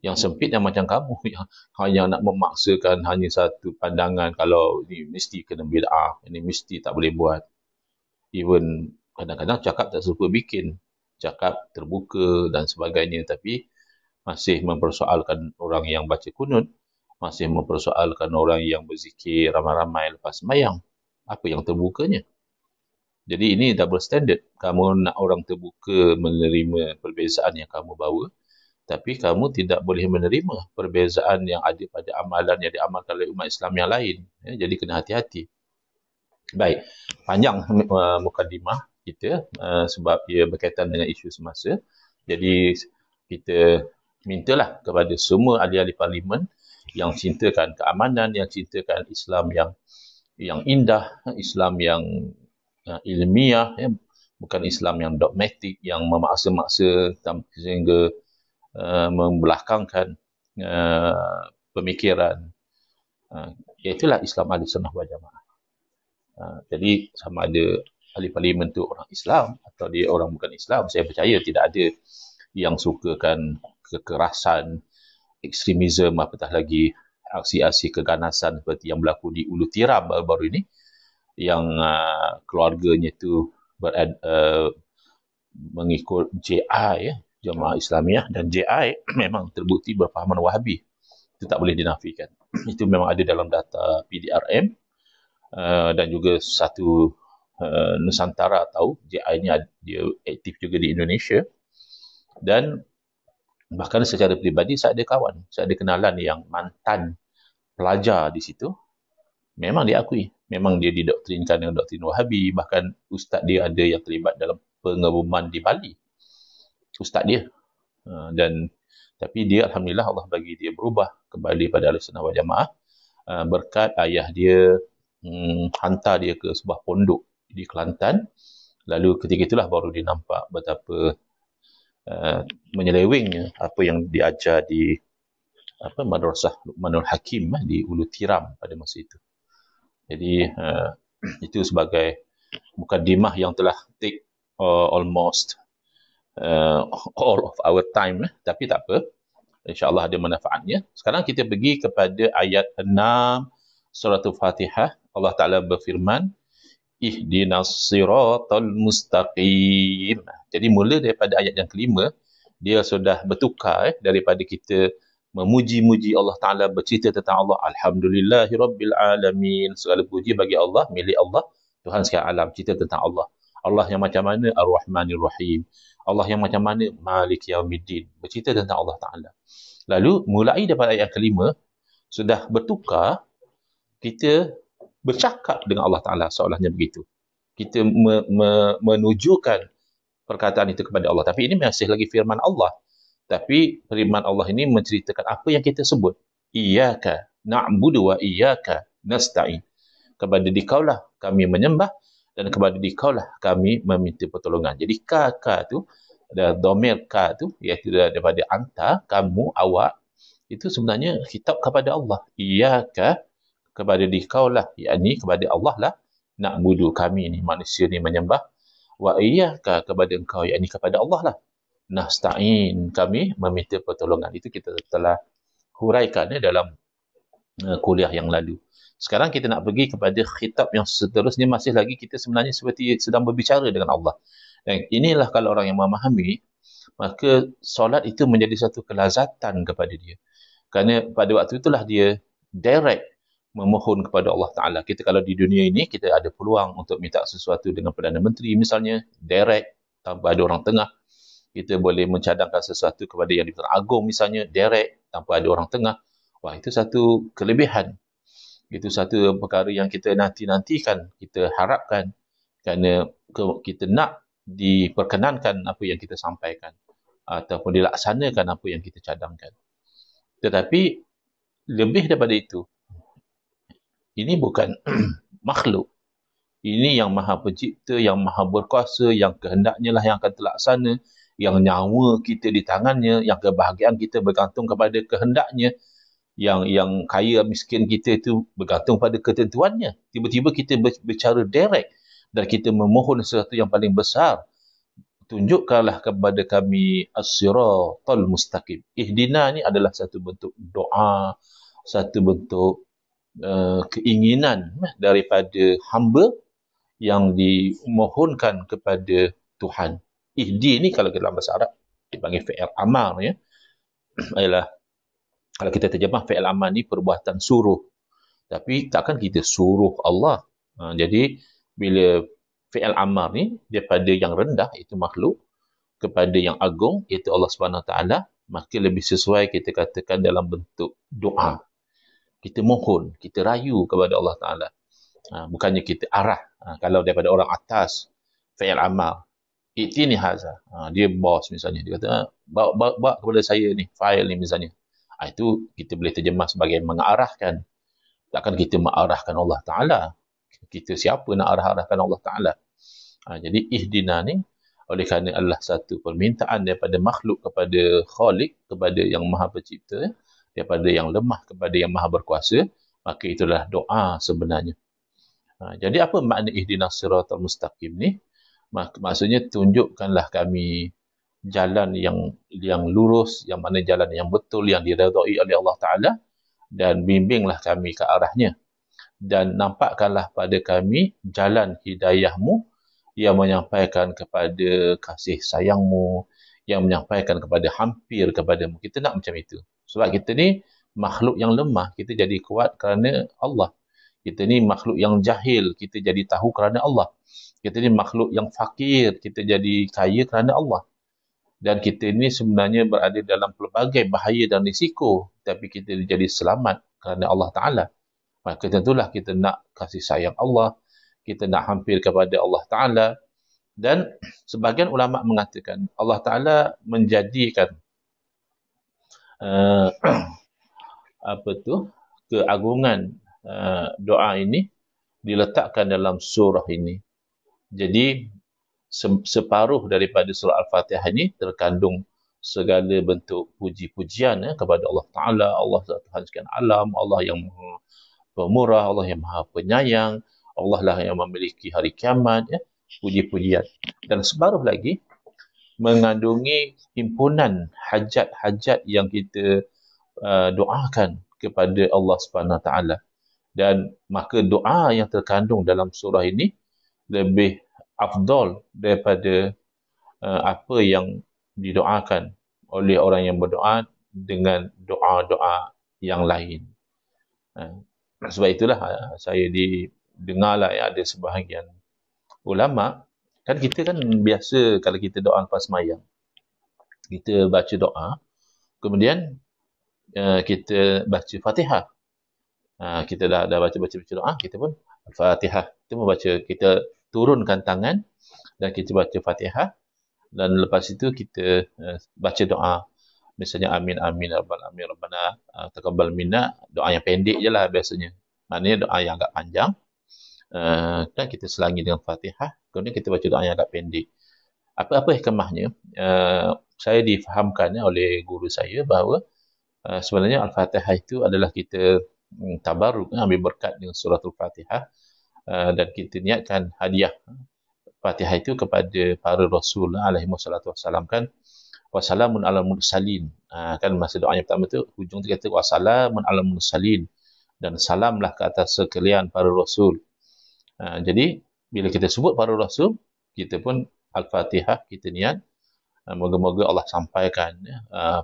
yang sempit yang macam kamu yang hanya nak memaksakan hanya satu pandangan kalau ni mesti kena bid'ah ini mesti tak boleh buat even kadang-kadang cakap tak serupa bikin cakap terbuka dan sebagainya tapi masih mempersoalkan orang yang baca kunut masih mempersoalkan orang yang berzikir ramai-ramai lepas mayang apa yang terbukanya jadi ini double standard. Kamu nak orang terbuka menerima perbezaan yang kamu bawa, tapi kamu tidak boleh menerima perbezaan yang ada pada amalan yang diamalkan oleh umat Islam yang lain. Ya, jadi kena hati-hati. Baik, panjang uh, mukadimah kita uh, sebab ia berkaitan dengan isu semasa. Jadi kita mintalah kepada semua ahli-ahli parlimen yang cintakan keamanan, yang cintakan Islam yang yang indah, Islam yang uh, ilmiah ya bukan Islam yang dogmatik yang memaksa-maksa sehingga uh, membelakangkan uh, pemikiran uh, iaitulah Islam ahli sunnah wal jamaah. Uh, jadi sama ada ahli parlimen itu orang Islam atau dia orang bukan Islam, saya percaya tidak ada yang sukakan kekerasan, ekstremisme apatah lagi aksi-aksi keganasan seperti yang berlaku di Ulu Tiram baru-baru ini yang uh, keluarganya tu berad, uh, mengikut JI ya jemaah Islamiah dan JI memang terbukti berfahaman Wahabi itu tak boleh dinafikan itu memang ada dalam data PDRM uh, dan juga satu uh, Nusantara tahu JI ini dia aktif juga di Indonesia dan bahkan secara peribadi saya ada kawan saya ada kenalan yang mantan pelajar di situ memang diakui memang dia didoktrinkan dengan doktrin Wahabi bahkan ustaz dia ada yang terlibat dalam pengebuman di Bali ustaz dia ha, dan tapi dia alhamdulillah Allah bagi dia berubah kembali pada Ahlus Sunnah wal Jamaah ha, berkat ayah dia hmm, hantar dia ke sebuah pondok di Kelantan lalu ketika itulah baru dia nampak betapa uh, menyelewengnya apa yang diajar di apa madrasah Luqmanul Hakim eh, di Ulu Tiram pada masa itu jadi uh, itu sebagai mukadimah yang telah take uh, almost uh, all of our time eh. tapi tak apa. Insya-Allah ada manfaatnya. Sekarang kita pergi kepada ayat 6 surah fatihah Allah Taala berfirman ihdinas siratal mustaqim. Jadi mula daripada ayat yang kelima dia sudah bertukar eh, daripada kita memuji-muji Allah Taala bercerita tentang Allah alhamdulillahi rabbil alamin segala puji bagi Allah milik Allah Tuhan sekalian alam cerita tentang Allah Allah yang macam mana ar-rahmanir rahim Allah yang macam mana malik yaumiddin bercerita tentang Allah Taala lalu mulai daripada ayat kelima sudah bertukar kita bercakap dengan Allah Taala seolahnya begitu kita me- me- menunjukkan perkataan itu kepada Allah tapi ini masih lagi firman Allah tapi firman Allah ini menceritakan apa yang kita sebut. Iyaka na'budu wa iyaka nasta'in. Kepada dikaulah kami menyembah dan kepada dikaulah kami meminta pertolongan. Jadi ka ka tu ada domir ka tu iaitu daripada anta kamu awak itu sebenarnya kitab kepada Allah. Iyaka kepada dikaulah yakni kepada Allah lah nak budu kami ni manusia ni menyembah wa iyaka kepada engkau yakni kepada Allah lah nasta'in kami meminta pertolongan itu kita telah huraikan ya, dalam uh, kuliah yang lalu sekarang kita nak pergi kepada khitab yang seterusnya masih lagi kita sebenarnya seperti sedang berbicara dengan Allah dan eh, inilah kalau orang yang memahami maka solat itu menjadi satu kelazatan kepada dia kerana pada waktu itulah dia direct memohon kepada Allah Ta'ala. Kita kalau di dunia ini, kita ada peluang untuk minta sesuatu dengan Perdana Menteri misalnya, direct, tanpa ada orang tengah kita boleh mencadangkan sesuatu kepada yang diputar agung misalnya Derek tanpa ada orang tengah wah itu satu kelebihan itu satu perkara yang kita nanti-nantikan kita harapkan kerana kita nak diperkenankan apa yang kita sampaikan ataupun dilaksanakan apa yang kita cadangkan tetapi lebih daripada itu ini bukan makhluk ini yang maha pencipta yang maha berkuasa yang kehendaknya lah yang akan terlaksana yang nyawa kita di tangannya, yang kebahagiaan kita bergantung kepada kehendaknya, yang yang kaya miskin kita itu bergantung pada ketentuannya. Tiba-tiba kita berbicara direct dan kita memohon sesuatu yang paling besar. Tunjukkanlah kepada kami as-siratul mustaqim. Ihdina ni adalah satu bentuk doa, satu bentuk uh, keinginan eh, daripada hamba yang dimohonkan kepada Tuhan ihdi ni kalau dalam bahasa Arab dipanggil fi'il amar ya ialah kalau kita terjemah fi'il amar ni perbuatan suruh tapi takkan kita suruh Allah ha, jadi bila fi'il amar ni daripada yang rendah itu makhluk kepada yang agung iaitu Allah Subhanahu taala maka lebih sesuai kita katakan dalam bentuk doa kita mohon kita rayu kepada Allah taala ha, bukannya kita arah ha, kalau daripada orang atas fi'il amar Iktini haza. Lah. Ha, dia bos misalnya. Dia kata, ah, bawa, bawa, bawa kepada saya ni, file ni misalnya. Ha, itu kita boleh terjemah sebagai mengarahkan. Takkan kita mengarahkan Allah Ta'ala. Kita siapa nak arah-arahkan Allah Ta'ala. Ha, jadi ihdina ni, oleh kerana Allah satu permintaan daripada makhluk kepada khalik, kepada yang maha pencipta, daripada yang lemah kepada yang maha berkuasa, maka itulah doa sebenarnya. Ha, jadi apa makna ihdina siratul mustaqim ni? Mak- maksudnya tunjukkanlah kami jalan yang yang lurus, yang mana jalan yang betul, yang diredai oleh Allah Ta'ala dan bimbinglah kami ke arahnya. Dan nampakkanlah pada kami jalan hidayahmu yang menyampaikan kepada kasih sayangmu, yang menyampaikan kepada hampir kepadamu. Kita nak macam itu. Sebab kita ni makhluk yang lemah, kita jadi kuat kerana Allah. Kita ni makhluk yang jahil, kita jadi tahu kerana Allah. Kita ni makhluk yang fakir, kita jadi kaya kerana Allah. Dan kita ni sebenarnya berada dalam pelbagai bahaya dan risiko. Tapi kita jadi selamat kerana Allah Ta'ala. Maka tentulah kita nak kasih sayang Allah. Kita nak hampir kepada Allah Ta'ala. Dan sebagian ulama mengatakan Allah Ta'ala menjadikan uh, apa tu keagungan Eh, doa ini diletakkan dalam surah ini. Jadi separuh daripada surah Al-Fatihah ini terkandung segala bentuk puji-pujian ya, kepada Allah Ta'ala, Allah Tuhan sekian alam, Allah yang maha pemurah, Allah yang maha penyayang, Allah lah yang memiliki hari kiamat, ya, puji-pujian. Dan separuh lagi mengandungi himpunan hajat-hajat yang kita uh, doakan kepada Allah Subhanahu Wa Ta'ala dan maka doa yang terkandung dalam surah ini lebih afdol daripada uh, apa yang didoakan oleh orang yang berdoa dengan doa-doa yang lain. Uh, sebab itulah uh, saya didengarlah yang ada sebahagian ulama kan kita kan biasa kalau kita doa lepas mayang kita baca doa kemudian uh, kita baca fatihah Ha, kita dah dah baca baca baca doa ah, kita pun al Fatihah kita pun baca kita turunkan tangan dan kita baca Fatihah dan lepas itu kita uh, baca doa misalnya amin amin rabbal amin rabbana uh, taqabbal minna doa yang pendek je lah biasanya maknanya doa yang agak panjang uh, dan kita selangi dengan fatihah kemudian kita baca doa yang agak pendek apa-apa hikmahnya uh, saya difahamkan oleh guru saya bahawa uh, sebenarnya al-fatihah itu adalah kita Hmm, tabaruk ha, ambil berkat dengan suratul fatihah ah, dan kita niatkan hadiah ha, fatihah itu kepada para rasul ha, alaihi wassalatu wassalam kan wassalamun ala mursalin ah, kan masa doa yang pertama tu hujung tu kata wasalamun ala mursalin dan salamlah ke atas sekalian para rasul ah, jadi bila kita sebut para rasul kita pun al-fatihah kita niat moga-moga Allah sampaikan ya,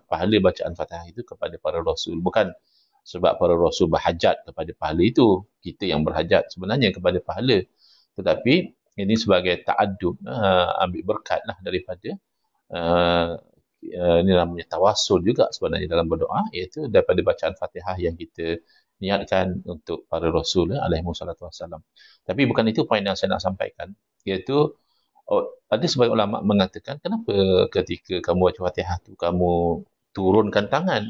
pahala bacaan fatihah itu kepada para rasul bukan sebab para rasul berhajat kepada pahala itu kita yang berhajat sebenarnya kepada pahala tetapi ini sebagai ta'adub uh, ah, ambil berkatlah daripada uh, uh, ini namanya tawasul juga sebenarnya dalam berdoa iaitu daripada bacaan fatihah yang kita niatkan untuk para rasul uh, alaihi wassalatu wassalam tapi bukan itu poin yang saya nak sampaikan iaitu oh, ada sebagai ulama mengatakan kenapa ketika kamu baca fatihah tu kamu turunkan tangan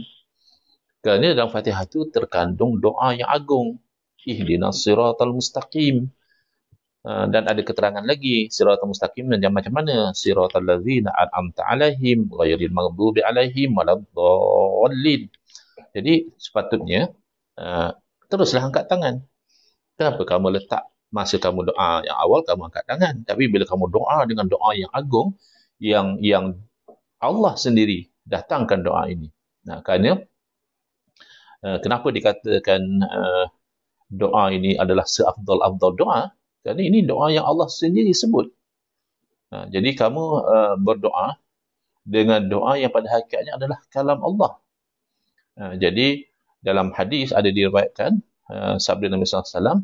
kerana dalam Fatihah itu terkandung doa yang agung. Ihdinas siratal mustaqim. Ha, dan ada keterangan lagi siratal mustaqim dan macam mana siratal ladzina an'amta alaihim ghairil maghdubi alaihim malam waladdallin. Jadi sepatutnya uh, teruslah angkat tangan. Kenapa kamu letak masa kamu doa yang awal kamu angkat tangan tapi bila kamu doa dengan doa yang agung yang yang Allah sendiri datangkan doa ini. Nah, kerana Eh, kenapa dikatakan uh, doa ini adalah seafdal-afdal doa kerana ini doa yang Allah sendiri sebut uh, jadi kamu uh, berdoa dengan doa yang pada hakikatnya adalah kalam Allah uh, jadi dalam hadis ada diriwayatkan uh, sabda Nabi SAW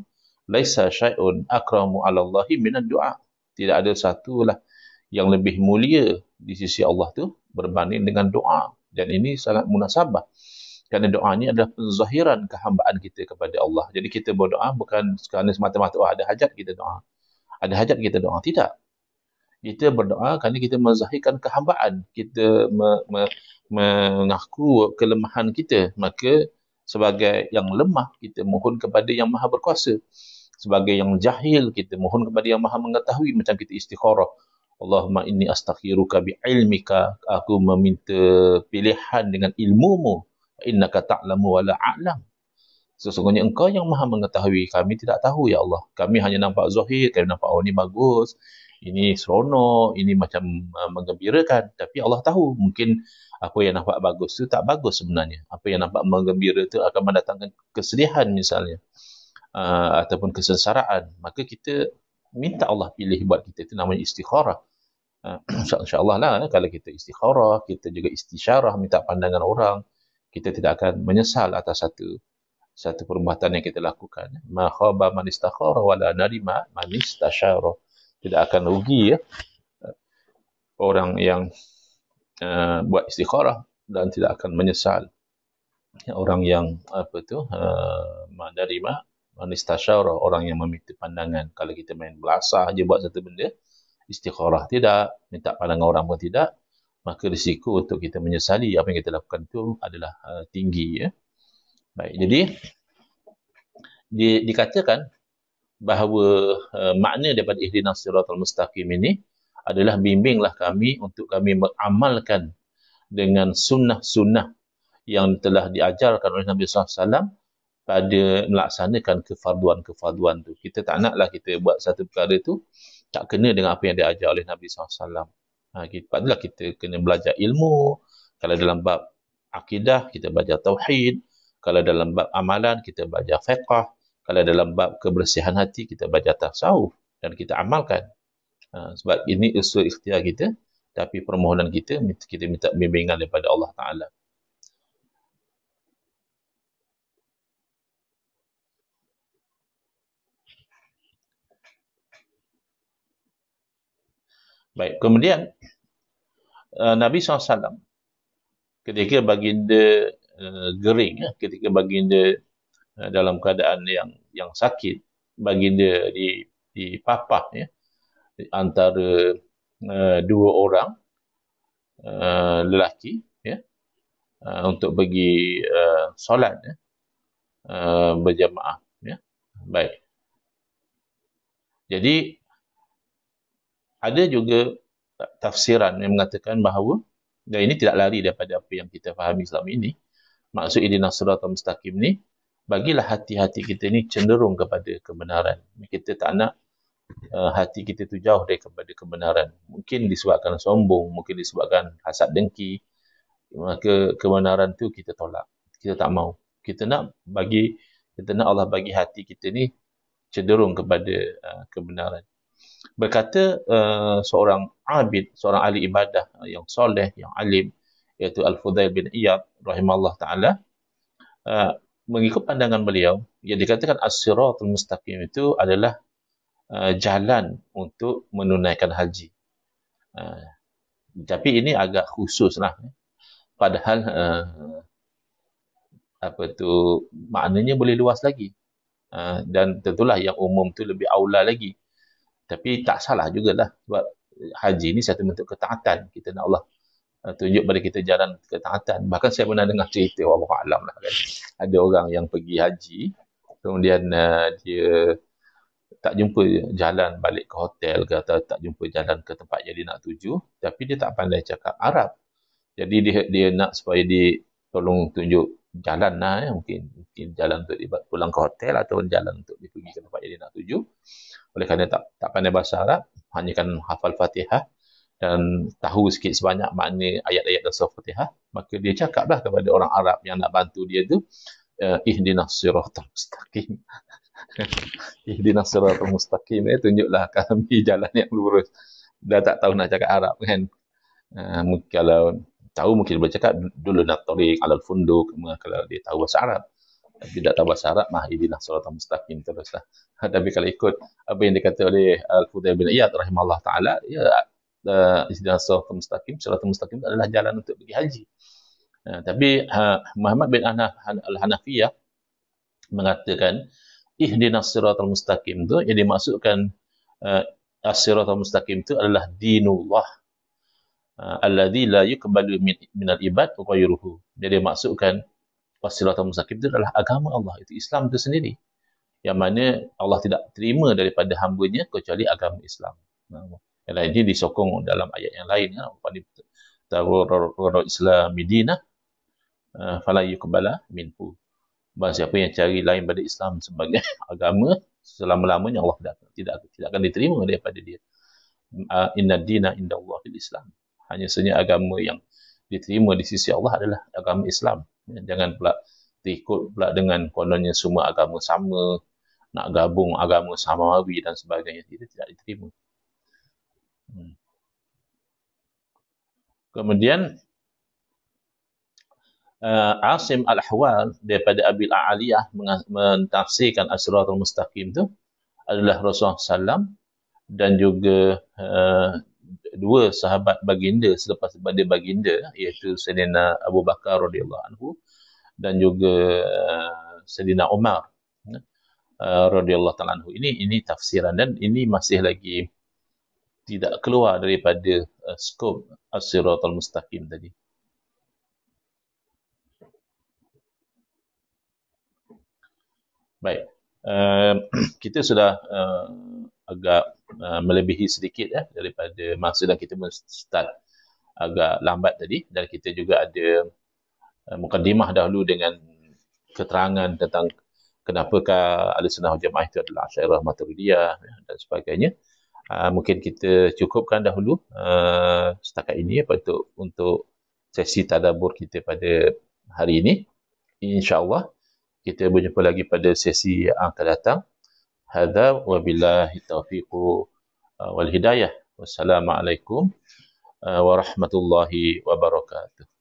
laisa syai'un akramu ala Allahi minan doa tidak ada satulah yang lebih mulia di sisi Allah tu berbanding dengan doa dan ini sangat munasabah kerana doa ni adalah penzahiran kehambaan kita kepada Allah. Jadi kita berdoa bukan kerana semata-mata oh, ada hajat kita doa. Ada hajat kita doa. Tidak. Kita berdoa kerana kita menzahirkan kehambaan. Kita me, me, mengaku kelemahan kita. Maka sebagai yang lemah, kita mohon kepada yang maha berkuasa. Sebagai yang jahil, kita mohon kepada yang maha mengetahui. Macam kita istikharah. Allahumma inni astakhiruka bi'ilmika. Aku meminta pilihan dengan ilmumu innaka ta'lamu wa la a'lam sesungguhnya engkau yang maha mengetahui kami tidak tahu ya Allah kami hanya nampak zohir. kami nampak oh ini bagus ini serono. ini macam uh, menggembirakan tapi Allah tahu mungkin apa yang nampak bagus itu tak bagus sebenarnya apa yang nampak menggembira itu akan mendatangkan kesedihan misalnya uh, ataupun kesensaraan maka kita minta Allah pilih buat kita itu namanya istikharah uh, insyaallah lah kalau kita istikharah kita juga istisyarah minta pandangan orang kita tidak akan menyesal atas satu satu perbuatan yang kita lakukan. Ma khaba man istakhara wala nadima man istashara. Tidak akan rugi ya orang yang uh, buat istikharah dan tidak akan menyesal orang yang apa tu uh, eh, menerima manistasyara orang yang meminta pandangan kalau kita main belasah je buat satu benda istikharah tidak minta pandangan orang pun tidak maka risiko untuk kita menyesali apa yang kita lakukan itu adalah uh, tinggi ya. Baik, jadi di, dikatakan bahawa uh, makna daripada ihdinas siratal mustaqim ini adalah bimbinglah kami untuk kami mengamalkan dengan sunnah-sunnah yang telah diajarkan oleh Nabi SAW pada melaksanakan kefaduan-kefaduan tu. Kita tak naklah kita buat satu perkara tu tak kena dengan apa yang diajar oleh Nabi SAW. Ha, itulah kita kena belajar ilmu. Kalau dalam bab akidah, kita belajar tauhid. Kalau dalam bab amalan, kita belajar fiqah. Kalau dalam bab kebersihan hati, kita belajar tasawuf. Dan kita amalkan. Ha, sebab ini usul ikhtiar kita. Tapi permohonan kita, kita minta bimbingan daripada Allah Ta'ala. Baik, kemudian Eh, Nabi SAW ketika baginda uh, gering, ya, ketika baginda uh, dalam keadaan yang yang sakit, baginda di di papah ya antara uh, dua orang uh, lelaki ya uh, untuk pergi uh, solat ya uh, berjemaah ya baik jadi ada juga tafsiran yang mengatakan bahawa dan ini tidak lari daripada apa yang kita fahami selama ini maksud ini nasrata mustaqim ni bagilah hati-hati kita ni cenderung kepada kebenaran kita tak nak uh, hati kita tu jauh daripada kebenaran mungkin disebabkan sombong mungkin disebabkan hasad dengki maka kebenaran tu kita tolak kita tak mau kita nak bagi kita nak Allah bagi hati kita ni cenderung kepada uh, kebenaran berkata uh, seorang abid, seorang ahli ibadah uh, yang soleh, yang alim iaitu Al-Fudail bin Iyad rahimahullah ta'ala uh, mengikut pandangan beliau yang dikatakan As-Siratul Mustaqim itu adalah uh, jalan untuk menunaikan haji uh, tapi ini agak khusus lah eh. padahal uh, apa tu maknanya boleh luas lagi uh, dan tentulah yang umum tu lebih aula lagi tapi tak salah jugalah sebab haji ni satu bentuk ketaatan. Kita nak Allah uh, tunjuk pada kita jalan ketaatan. Bahkan saya pernah dengar cerita Allah Alam lah kan. Ada orang yang pergi haji kemudian uh, dia tak jumpa jalan balik ke hotel ke atau tak jumpa jalan ke tempat yang dia nak tuju tapi dia tak pandai cakap Arab. Jadi dia, dia nak supaya dia tolong tunjuk jalan lah ya. mungkin, mungkin jalan untuk dia pulang ke hotel atau jalan untuk dia pergi ke tempat yang dia nak tuju oleh kerana tak, tak pandai bahasa Arab lah. hanya kan hafal fatihah dan tahu sikit sebanyak makna ayat-ayat dalam surah fatihah maka dia cakaplah kepada orang Arab yang nak bantu dia tu eh, ihdinas siratal mustaqim ihdinas siratal mustaqim ya. tunjuklah kami jalan yang lurus dah tak tahu nak cakap Arab kan uh, kalau tahu mungkin boleh cakap dulu nak tarik alal funduk kalau dia tahu bahasa Arab tapi tidak tahu bahasa Arab mah idilah surat mustaqim teruslah tapi kalau ikut apa yang dikatakan oleh Al-Qudai bin Iyad rahimahullah ta'ala ya uh, surat mustaqim surat mustaqim adalah jalan untuk pergi haji ha, tapi ha, Muhammad bin Al-Hanafiyah mengatakan ihdinas siratal mustaqim tu yang dimaksudkan uh, eh, as-siratal mustaqim tu adalah dinullah Ah, alladhi la yukbalu min, minal ibad ghayruhu dia dia maksudkan wasilatul musakib itu adalah agama Allah itu Islam itu sendiri yang mana Allah tidak terima daripada hambanya kecuali agama Islam yang lain ini disokong dalam ayat yang lain kan pada tawarru Islam Madinah ah, fala yukbala minhu Bahan siapa yang cari lain pada Islam sebagai agama selama-lamanya Allah tidak tidak akan diterima daripada dia. Ah, inna dina inda Allahil Islam hanya sebenarnya agama yang diterima di sisi Allah adalah agama Islam jangan pula diikut pula dengan kononnya semua agama sama nak gabung agama wabi dan sebagainya itu tidak diterima hmm. kemudian uh, Asim Al-Hawal daripada Abil Aliyah mentafsirkan as Mustaqim itu adalah Rasulullah SAW dan juga uh, dua sahabat baginda selepas pada baginda iaitu Sayyidina Abu Bakar radhiyallahu anhu dan juga uh, Sayyidina Umar ya, uh, radhiyallahu taala anhu ini ini tafsiran dan ini masih lagi tidak keluar daripada uh, skop as-siratal uh, mustaqim tadi baik uh, kita sudah uh, agak Uh, melebihi sedikit ya daripada masa dan kita start agak lambat tadi dan kita juga ada uh, mukadimah dahulu dengan keterangan tentang kenapakah Al-Sunnah Jemaah itu adalah Asyairah Maturidiyah ya, dan sebagainya uh, mungkin kita cukupkan dahulu setakat ini apa untuk, untuk sesi tadabur kita pada hari ini insyaAllah kita berjumpa lagi pada sesi yang akan datang hadza wabillahi taufiqu uh, wal hidayah wassalamu alaikum uh, warahmatullahi wabarakatuh